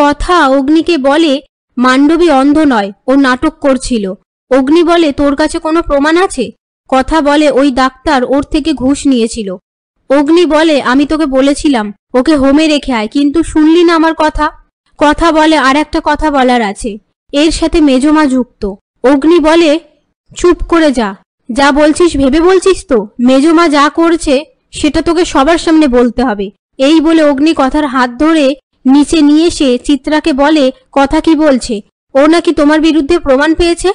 কথা অগ্নিকে বলে মান্ডবী অন্ধ নয় ও নাটক করছিল অগ্নি বলে তোর কাছে কোনো প্রমাণ আছে কথা বলে ওই ডাক্তার ওর থেকে ঘুষ নিয়েছিল অগ্নি বলে আমি তোকে বলেছিলাম ওকে হোমে রেখে আয় কিন্তু শুনলি না আমার কথা কথা বলে আর একটা কথা বলার আছে এর সাথে মেজমা যুক্ত অগ্নি বলে চুপ করে যা যা বলছিস ভেবে বলছিস তো মেজমা যা করছে সেটা তোকে সবার সামনে বলতে হবে এই বলে অগ্নি কথার হাত ধরে নিচে নিয়ে এসে চিত্রাকে বলে কথা কি বলছে ও নাকি তোমার বিরুদ্ধে প্রমাণ পেয়েছে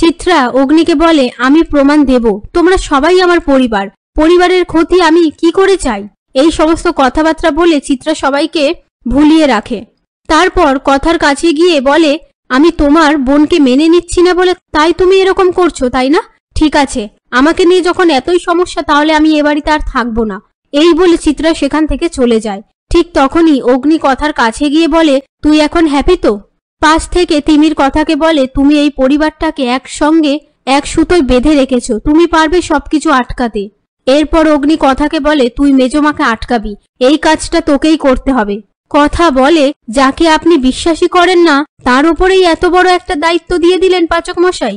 চিত্রা অগ্নিকে বলে আমি প্রমাণ দেব তোমরা সবাই আমার পরিবার পরিবারের ক্ষতি আমি কি করে চাই এই সমস্ত কথাবার্তা বলে চিত্রা সবাইকে ভুলিয়ে রাখে তারপর কথার কাছে গিয়ে বলে আমি তোমার বোনকে মেনে নিচ্ছি না বলে তাই তুমি এরকম করছো তাই না ঠিক আছে আমাকে নিয়ে যখন এতই সমস্যা তাহলে আমি এ বাড়িতে আর থাকবো না এই বলে চিত্রা সেখান থেকে চলে যায় ঠিক তখনই অগ্নি কথার কাছে গিয়ে বলে তুই এখন হ্যাপি তো পাশ থেকে তিমির কথাকে বলে তুমি এই পরিবারটাকে একসঙ্গে এক সুতোয় বেঁধে রেখেছো তুমি পারবে সবকিছু আটকাতে এরপর অগ্নি কথাকে বলে তুই মেজমাকে আটকাবি এই কাজটা তোকেই করতে হবে কথা বলে যাকে আপনি বিশ্বাসই করেন না তার উপরেই এত বড় একটা দায়িত্ব দিয়ে দিলেন পাচক মশাই